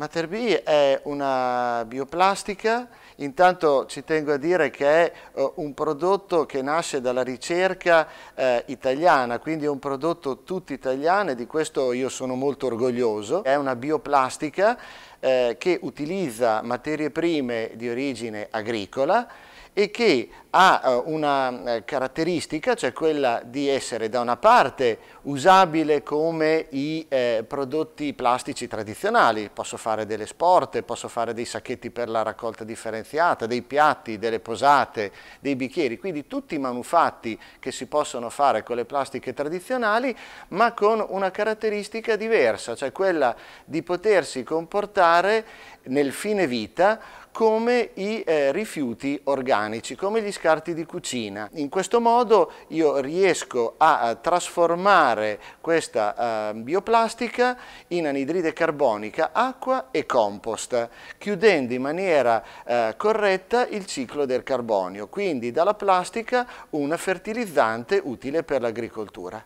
Materbi è una bioplastica, intanto ci tengo a dire che è eh, un prodotto che nasce dalla ricerca eh, italiana, quindi è un prodotto tutto italiano e di questo io sono molto orgoglioso. È una bioplastica eh, che utilizza materie prime di origine agricola, e che ha eh, una eh, caratteristica, cioè quella di essere da una parte usabile come i eh, prodotti plastici tradizionali, posso fare delle sporte, posso fare dei sacchetti per la raccolta differenziata, dei piatti, delle posate, dei bicchieri, quindi tutti i manufatti che si possono fare con le plastiche tradizionali, ma con una caratteristica diversa, cioè quella di potersi comportare nel fine vita come i eh, rifiuti organici, come gli scarti di cucina. In questo modo io riesco a, a trasformare questa eh, bioplastica in anidride carbonica, acqua e compost, chiudendo in maniera eh, corretta il ciclo del carbonio, quindi dalla plastica un fertilizzante utile per l'agricoltura.